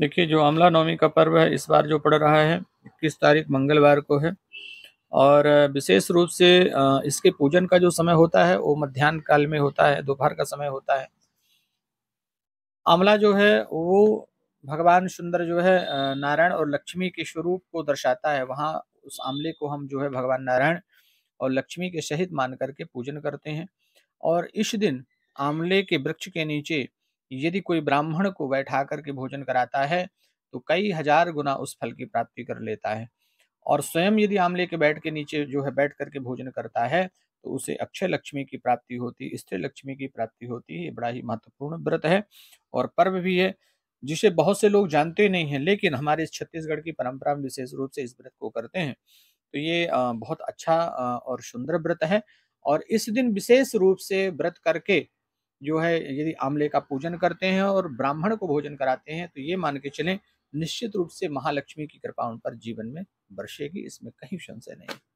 देखिए जो आमला नवमी का पर्व है इस बार जो पड़ रहा है इक्कीस तारीख मंगलवार को है और विशेष रूप से इसके पूजन का जो समय होता है वो मध्यान्ह काल में होता है दोपहर का समय होता है आमला जो है वो भगवान सुंदर जो है नारायण और लक्ष्मी के स्वरूप को दर्शाता है वहाँ उस आमले को हम जो है भगवान नारायण और लक्ष्मी के सहित मान करके पूजन करते हैं और इस दिन आमले के वृक्ष के नीचे यदि कोई ब्राह्मण को बैठा करके भोजन कराता है तो कई हजार गुना उस फल की प्राप्ति कर लेता है और स्वयं यदि आमले के बैठ के नीचे जो है बैठ करके भोजन करता है तो उसे अक्षय लक्ष्मी की प्राप्ति होती स्त्री लक्ष्मी की प्राप्ति होती है ये बड़ा ही महत्वपूर्ण व्रत है और पर्व भी है जिसे बहुत से लोग जानते नहीं हैं लेकिन हमारे छत्तीसगढ़ की परंपरा में विशेष रूप से इस व्रत को करते हैं तो ये बहुत अच्छा और सुंदर व्रत है और इस दिन विशेष रूप से व्रत करके जो है यदि आमले का पूजन करते हैं और ब्राह्मण को भोजन कराते हैं तो ये मान के चलें निश्चित रूप से महालक्ष्मी की कृपा उन पर जीवन में बरसेगी इसमें कहीं संशय नहीं